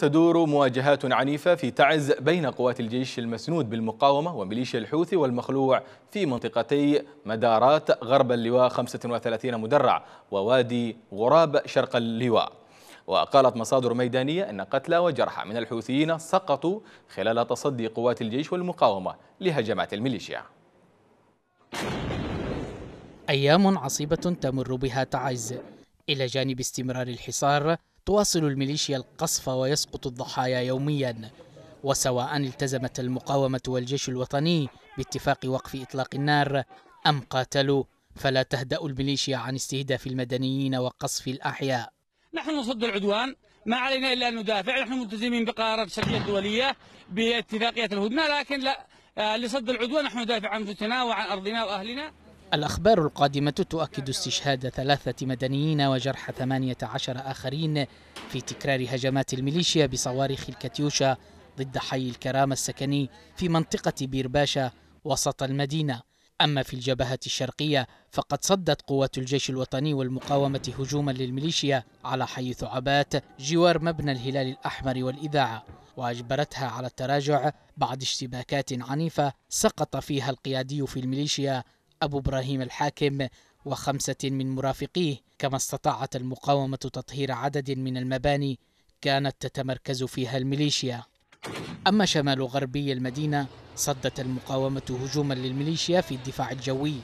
تدور مواجهات عنيفة في تعز بين قوات الجيش المسنود بالمقاومة وميليشيا الحوثي والمخلوع في منطقتي مدارات غرب اللواء 35 مدرع ووادي غراب شرق اللواء وقالت مصادر ميدانية أن قتلى وجرحى من الحوثيين سقطوا خلال تصدي قوات الجيش والمقاومة لهجمات الميليشيا أيام عصيبة تمر بها تعز إلى جانب استمرار الحصار تواصل الميليشيا القصف ويسقط الضحايا يوميا وسواء التزمت المقاومة والجيش الوطني باتفاق وقف إطلاق النار أم قاتلوا فلا تهدأ الميليشيا عن استهداف المدنيين وقصف الأحياء نحن نصد العدوان ما علينا إلا أن ندافع نحن ملتزمين بقرارات الشرعية الدولية باتفاقية الهدنة لكن لا آه، لصد العدوان نحن ندافع عن أنفسنا وعن أرضنا وأهلنا الأخبار القادمة تؤكد استشهاد ثلاثة مدنيين وجرح 18 آخرين في تكرار هجمات الميليشيا بصواريخ الكاتيوشا ضد حي الكرامة السكني في منطقة بيرباشا وسط المدينة أما في الجبهة الشرقية فقد صدت قوات الجيش الوطني والمقاومة هجوما للميليشيا على حي ثعبات جوار مبنى الهلال الأحمر والإذاعة وأجبرتها على التراجع بعد اشتباكات عنيفة سقط فيها القيادي في الميليشيا أبو إبراهيم الحاكم وخمسة من مرافقيه كما استطاعت المقاومة تطهير عدد من المباني كانت تتمركز فيها الميليشيا أما شمال غربي المدينة صدت المقاومة هجوما للميليشيا في الدفاع الجوي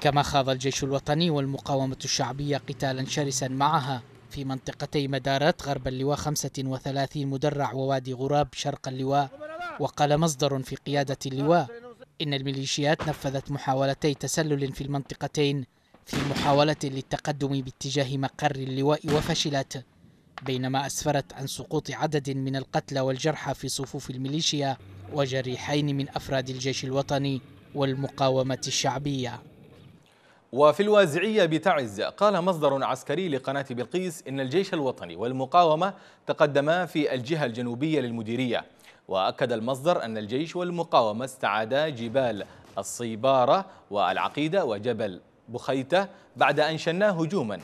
كما خاض الجيش الوطني والمقاومة الشعبية قتالا شرسا معها في منطقتي مدارات غرب اللواء 35 مدرع ووادي غراب شرق اللواء وقال مصدر في قيادة اللواء إن الميليشيات نفذت محاولتي تسلل في المنطقتين في محاولة للتقدم باتجاه مقر اللواء وفشلت بينما أسفرت عن سقوط عدد من القتلى والجرحى في صفوف الميليشيا وجريحين من أفراد الجيش الوطني والمقاومة الشعبية وفي الوازعية بتعز قال مصدر عسكري لقناة بلقيس إن الجيش الوطني والمقاومة تقدما في الجهة الجنوبية للمديرية وأكد المصدر أن الجيش والمقاومة استعادا جبال الصيبارة والعقيدة وجبل بخيتة بعد أن شنا هجوما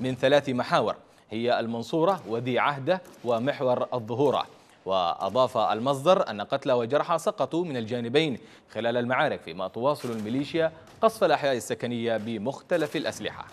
من ثلاث محاور هي المنصورة وذي عهدة ومحور الظهورة وأضاف المصدر أن قتلى وجرحى سقطوا من الجانبين خلال المعارك فيما تواصل الميليشيا قصف الأحياء السكنية بمختلف الأسلحة